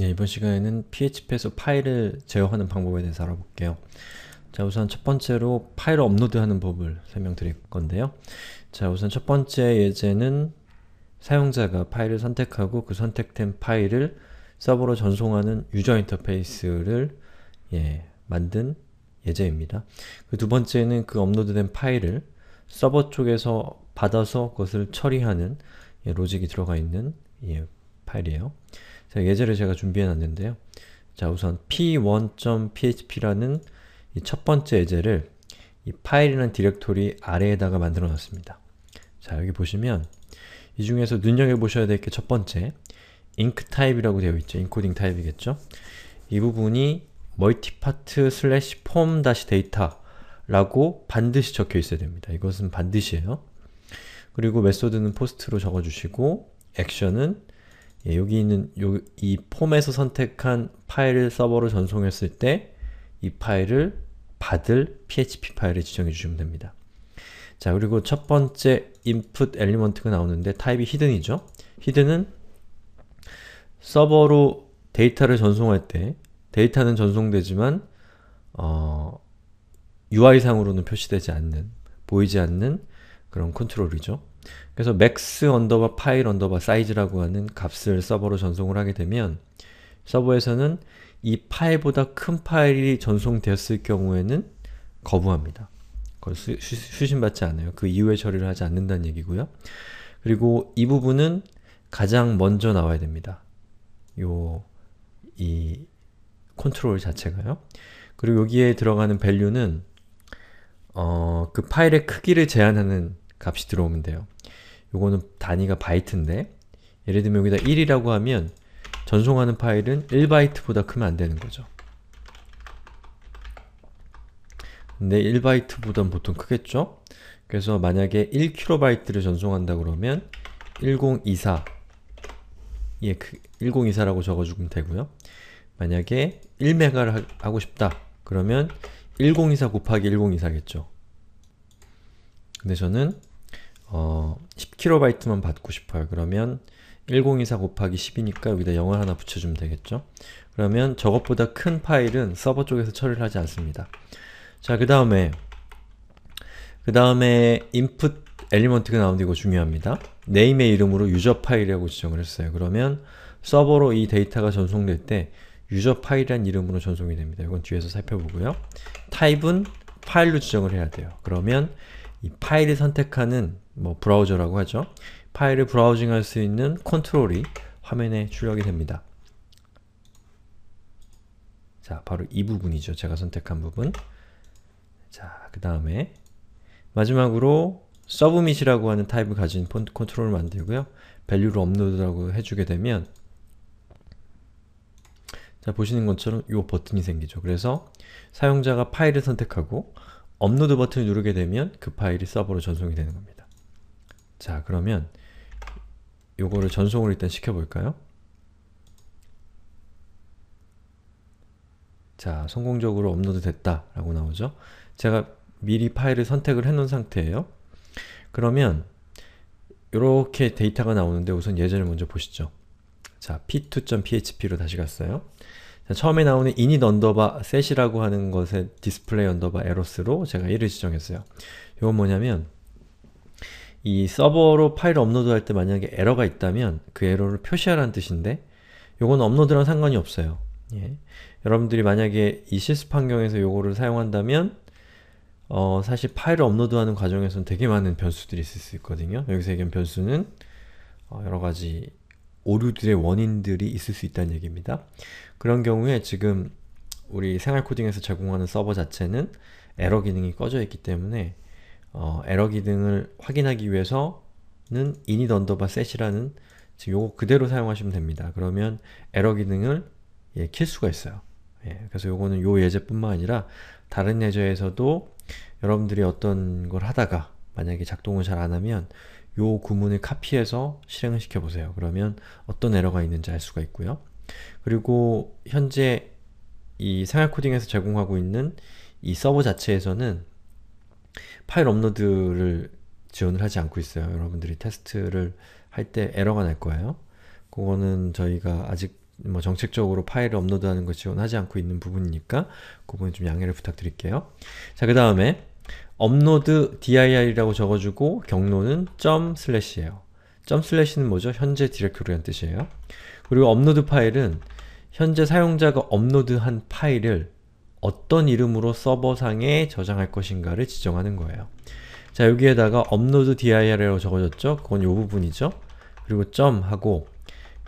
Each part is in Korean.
네, 이번 시간에는 PHP에서 파일을 제어하는 방법에 대해서 알아볼게요. 자, 우선 첫 번째로 파일을 업로드하는 법을 설명드릴 건데요. 자, 우선 첫 번째 예제는 사용자가 파일을 선택하고 그 선택된 파일을 서버로 전송하는 유저 인터페이스를 예, 만든 예제입니다. 그 두 번째는 그 업로드된 파일을 서버 쪽에서 받아서 그것을 처리하는 예, 로직이 들어가 있는 예, 파일이에요. 자, 예제를 제가 준비해놨는데요. 자, 우선 p1.php라는 이 첫 번째 예제를 이 파일이라는 디렉토리 아래에다가 만들어 놨습니다. 자, 여기 보시면 이 중에서 눈여겨보셔야 될 게 첫 번째 ink 타입이라고 되어 있죠. 인코딩 타입이겠죠. 이 부분이 멀티파트 슬래시 폼 다시 데이터라고 반드시 적혀 있어야 됩니다. 이것은 반드시예요. 그리고 메소드는 포스트로 적어주시고 액션은 예, 여기 있는 요, 이 폼에서 선택한 파일을 서버로 전송했을 때 이 파일을 받을 php 파일을 지정해 주시면 됩니다. 자 그리고 첫 번째 input 엘리먼트가 나오는데 타입이 히든이죠. 히든은 서버로 데이터를 전송할 때 데이터는 전송되지만 어, UI상으로는 표시되지 않는, 보이지 않는 그런 컨트롤이죠. 그래서 max 언더바 파일 언더바 사이즈라고 하는 값을 서버로 전송을 하게 되면 서버에서는 이 파일보다 큰 파일이 전송되었을 경우에는 거부합니다. 그걸 수, 수, 수신받지 않아요. 그 이후에 처리를 하지 않는다는 얘기고요. 그리고 이 부분은 가장 먼저 나와야 됩니다. 요, 이 컨트롤 자체가요. 그리고 여기에 들어가는 v a 는 어, 그 파일의 크기를 제한하는 값이 들어오면 돼요. 요거는 단위가 바이트인데 예를 들면 여기다 1이라고 하면 전송하는 파일은 1바이트보다 크면 안 되는 거죠. 근데 1바이트보단 보통 크겠죠? 그래서 만약에 1kb를 전송한다 그러면 1024 예, 1024라고 적어주면 되고요. 만약에 1메가를 하고 싶다 그러면 1024 곱하기 1024겠죠. 근데 저는 어, 10kb만 받고 싶어요. 그러면 1024 곱하기 10이니까 여기다 0을 하나 붙여주면 되겠죠? 그러면 저것보다 큰 파일은 서버 쪽에서 처리를 하지 않습니다. 자, 그 다음에 그 다음에 input 엘리먼트가 나오는데 이거 중요합니다. name의 이름으로 유저 파일이라고 지정을 했어요. 그러면 서버로 이 데이터가 전송될 때 유저 파일이란 이름으로 전송이 됩니다. 이건 뒤에서 살펴보고요. 타입은 파일로 지정을 해야 돼요. 그러면 이 파일을 선택하는 뭐 브라우저라고 하죠. 파일을 브라우징할 수 있는 컨트롤이 화면에 출력이 됩니다. 자, 바로 이 부분이죠. 제가 선택한 부분. 자, 그 다음에 마지막으로 서브밋이라고 하는 타입을 가진 폰트 컨트롤을 만들고요. 밸류를 업로드라고 해주게 되면 자, 보시는 것처럼 이 버튼이 생기죠. 그래서 사용자가 파일을 선택하고 업로드 버튼을 누르게 되면 그 파일이 서버로 전송이 되는 겁니다. 자 그러면 요거를 전송을 일단 시켜볼까요? 자, 성공적으로 업로드 됐다 라고 나오죠. 제가 미리 파일을 선택을 해놓은 상태예요. 그러면 이렇게 데이터가 나오는데 우선 예제를 먼저 보시죠. 자, p2.php로 다시 갔어요. 처음에 나오는 init 언더바 set이라고 하는 것의 display underbar e r r o r s 로 제가 1을 지정했어요. 이건 뭐냐면 이 서버로 파일 업로드할 때 만약에 에러가 있다면 그 에러를 표시하라는 뜻인데 요건 업로드랑 상관이 없어요. 예. 여러분들이 만약에 이 실습 환경에서 요거를 사용한다면 어, 사실 파일을 업로드하는 과정에서는 되게 많은 변수들이 있을 수 있거든요. 여기서 얘기한 변수는 어, 여러가지 오류들의 원인들이 있을 수 있다는 얘기입니다. 그런 경우에 지금 우리 생활코딩에서 제공하는 서버 자체는 에러 기능이 꺼져 있기 때문에 어, 에러 기능을 확인하기 위해서는 init underbar set이라는 지금 요거 그대로 사용하시면 됩니다. 그러면 에러 기능을 예, 킬 수가 있어요. 예, 그래서 요거는 요 예제뿐만 아니라 다른 예제에서도 여러분들이 어떤 걸 하다가 만약에 작동을 잘 안하면 요 구문을 카피해서 실행을 시켜보세요. 그러면 어떤 에러가 있는지 알 수가 있고요. 그리고 현재 이 생활코딩에서 제공하고 있는 이 서버 자체에서는 파일 업로드를 지원을 하지 않고 있어요. 여러분들이 테스트를 할 때 에러가 날 거예요. 그거는 저희가 아직 뭐 정책적으로 파일을 업로드하는 걸 지원하지 않고 있는 부분이니까 그 부분 좀 양해를 부탁드릴게요. 자, 그 다음에 업로드 dir이라고 적어주고 경로는 점 슬래시예요. 점 슬래시는 뭐죠? 현재 디렉토리란 뜻이에요. 그리고 업로드 파일은 현재 사용자가 업로드한 파일을 어떤 이름으로 서버상에 저장할 것인가를 지정하는 거예요. 자 여기에다가 업로드 dir이라고 적어졌죠 그건 요 부분이죠. 그리고 점 하고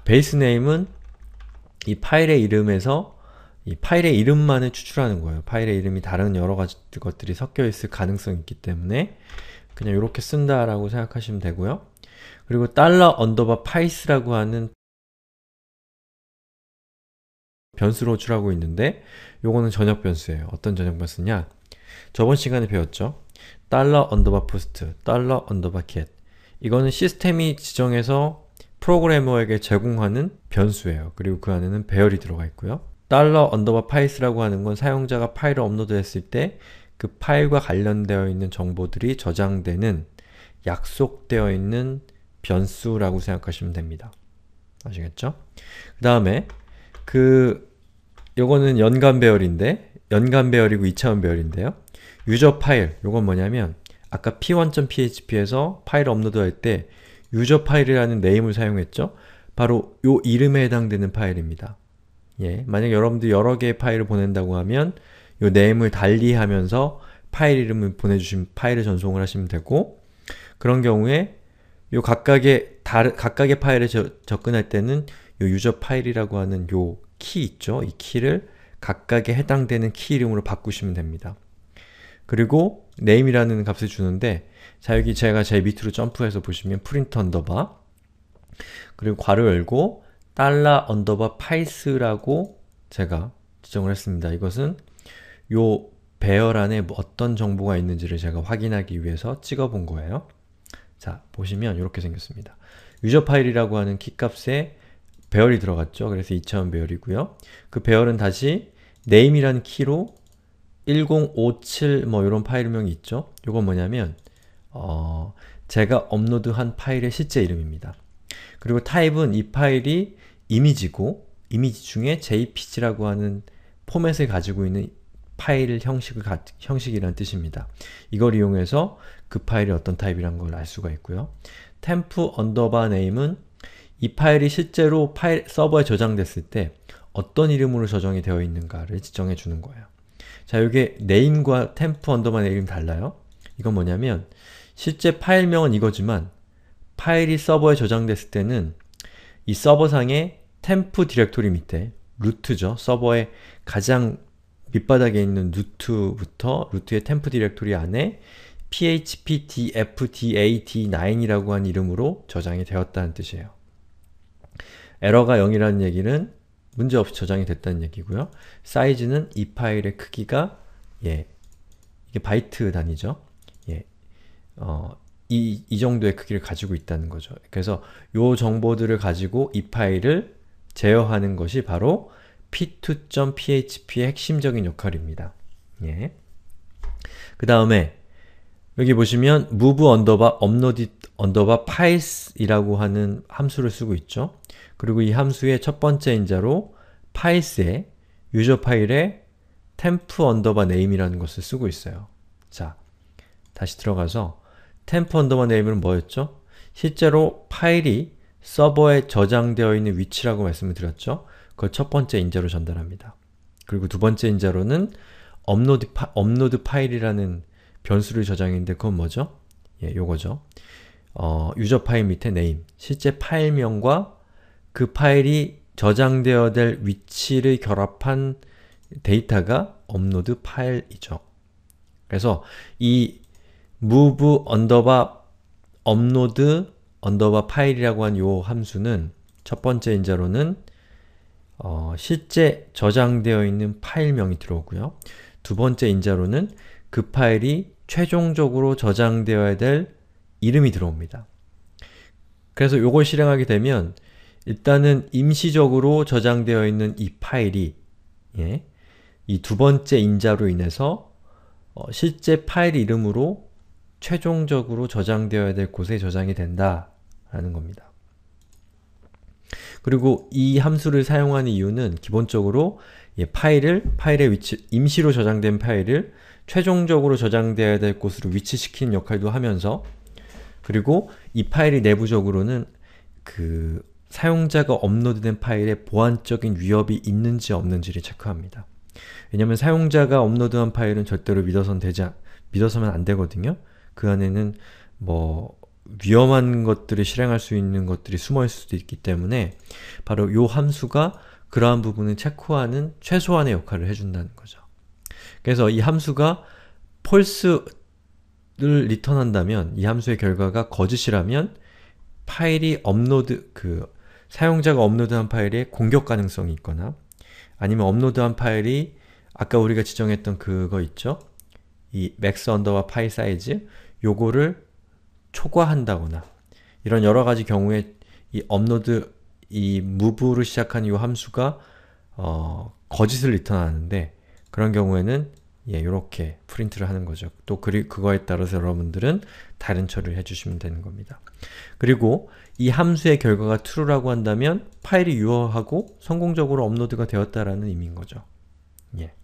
베이스 네임은 이 파일의 이름에서 이 파일의 이름만을 추출하는 거예요. 파일의 이름이 다른 여러 가지 것들이 섞여 있을 가능성이 있기 때문에 그냥 이렇게 쓴다라고 생각하시면 되고요. 그리고 달러 언더바 파이스라고 하는 변수로 호출하고 있는데 요거는 전역 변수예요. 어떤 전역 변수냐? 저번 시간에 배웠죠? 달러 언더바 포스트, 달러 언더바 캣. 이거는 시스템이 지정해서 프로그래머에게 제공하는 변수예요. 그리고 그 안에는 배열이 들어가 있고요. 달러 언더바 파이스라고 하는 건 사용자가 파일을 업로드했을 때 그 파일과 관련되어 있는 정보들이 저장되는 약속되어 있는 변수라고 생각하시면 됩니다. 아시겠죠? 그 다음에 그 요거는 연간 배열인데 연간 배열이고 2차원 배열인데요. 유저 파일, 요건 뭐냐면 아까 p1.php에서 파일 업로드할 때 유저 파일이라는 네임을 사용했죠? 바로 요 이름에 해당되는 파일입니다. 예, 만약 여러분들 여러 개의 파일을 보낸다고 하면 이 name을 달리하면서 파일 이름을 보내주신 파일을 전송을 하시면 되고 그런 경우에 이 각각의 다른 각각의 파일에 저, 접근할 때는 이 유저 파일이라고 하는 요 키 있죠? 이 키를 각각에 해당되는 키 이름으로 바꾸시면 됩니다. 그리고 name이라는 값을 주는데 자 여기 제가 제 밑으로 점프해서 보시면 프린터 언더바 그리고 괄호 열고 달러 언더바 파이스라고 제가 지정을 했습니다. 이것은 요 배열 안에 뭐 어떤 정보가 있는지를 제가 확인하기 위해서 찍어본 거예요. 자, 보시면 이렇게 생겼습니다. 유저 파일이라고 하는 키값에 배열이 들어갔죠. 그래서 2차원 배열이고요. 그 배열은 다시 name이란 키로 1057 뭐 이런 파일명이 있죠. 이건 뭐냐면 어, 제가 업로드한 파일의 실제 이름입니다. 그리고 타입은 이 파일이 이미지고 이미지 중에 jpg라고 하는 포맷을 가지고 있는 파일 형식을 가, 형식이란 뜻입니다. 이걸 이용해서 그 파일이 어떤 타입이란 걸 알 수가 있고요. temp underbar name은 이 파일이 실제로 파일 서버에 저장됐을 때 어떤 이름으로 저장이 되어 있는가를 지정해 주는 거예요. 자, 이게 name과 temp underbar name 달라요. 이건 뭐냐면 실제 파일명은 이거지만 파일이 서버에 저장됐을 때는 이 서버상의 템프 디렉토리 밑에 루트죠. 서버의 가장 밑바닥에 있는 루트부터 루트의 템프 디렉토리 안에 phpdfdat9이라고 한 이름으로 저장이 되었다는 뜻이에요. 에러가 0이라는 얘기는 문제없이 저장이 됐다는 얘기고요. 사이즈는 이 파일의 크기가 예, 이게 바이트 단위죠. 예, 어, 이, 이 정도의 크기를 가지고 있다는 거죠. 그래서 이 정보들을 가지고 이 파일을 제어하는 것이 바로 p2.php의 핵심적인 역할입니다. 예. 그 다음에 여기 보시면 move 언더바 업로드 언더바 파일이라고 하는 함수를 쓰고 있죠. 그리고 이 함수의 첫 번째 인자로 파일스의 유저 파일의 temp 언더바 name이라는 것을 쓰고 있어요. 자, 다시 들어가서 템프 언더바 네임은 뭐였죠? 실제로 파일이 서버에 저장되어 있는 위치라고 말씀을 드렸죠? 그걸 첫 번째 인자로 전달합니다. 그리고 두 번째 인자로는 업로드, 파, 업로드 파일이라는 변수를 저장했는데 그건 뭐죠? 예, 요거죠. 어, 유저 파일 밑에 네임, 실제 파일명과 그 파일이 저장되어될 위치를 결합한 데이터가 업로드 파일이죠. 그래서 이 move 언더바 업로드 언더바 파일이라고 한 요 함수는 첫 번째 인자로는 어, 실제 저장되어 있는 파일명이 들어오고요. 두 번째 인자로는 그 파일이 최종적으로 저장되어야 될 이름이 들어옵니다. 그래서 요걸 실행하게 되면 일단은 임시적으로 저장되어 있는 이 파일이 예, 이 두 번째 인자로 인해서 어, 실제 파일 이름으로 최종적으로 저장되어야 될 곳에 저장이 된다라는 겁니다. 그리고 이 함수를 사용하는 이유는 기본적으로 파일을, 파일의 위치, 임시로 저장된 파일을 최종적으로 저장되어야 될 곳으로 위치시키는 역할도 하면서 그리고 이 파일이 내부적으로는 그 사용자가 업로드된 파일에 보안적인 위협이 있는지 없는지를 체크합니다. 왜냐면 사용자가 업로드한 파일은 절대로 믿어선 되지, 믿어서면 안 되거든요. 그 안에는 뭐 위험한 것들을 실행할 수 있는 것들이 숨어 있을 수도 있기 때문에 바로 요 함수가 그러한 부분을 체크하는 최소한의 역할을 해준다는 거죠. 그래서 이 함수가 false를 리턴한다면 이 함수의 결과가 거짓이라면 파일이 업로드, 그 사용자가 업로드한 파일에 공격 가능성이 있거나 아니면 업로드한 파일이 아까 우리가 지정했던 그거 있죠? 이 max under와 파일 사이즈 요거를 초과한다거나 이런 여러 가지 경우에 이 업로드 이 무브를 시작한 이 함수가 어, 거짓을 리턴하는데 그런 경우에는 예, 이렇게 프린트를 하는 거죠. 또 그리, 그거에 따라서 여러분들은 다른 처리를 해주시면 되는 겁니다. 그리고 이 함수의 결과가 true라고 한다면 파일이 유효하고 성공적으로 업로드가 되었다라는 의미인 거죠. 예.